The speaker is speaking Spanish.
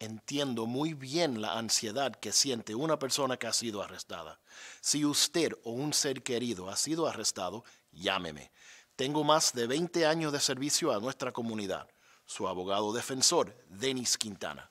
Entiendo muy bien la ansiedad que siente una persona que ha sido arrestada. Si usted o un ser querido ha sido arrestado, llámeme. Tengo más de 20 años de servicio a nuestra comunidad. Su abogado defensor, Denis Quintana.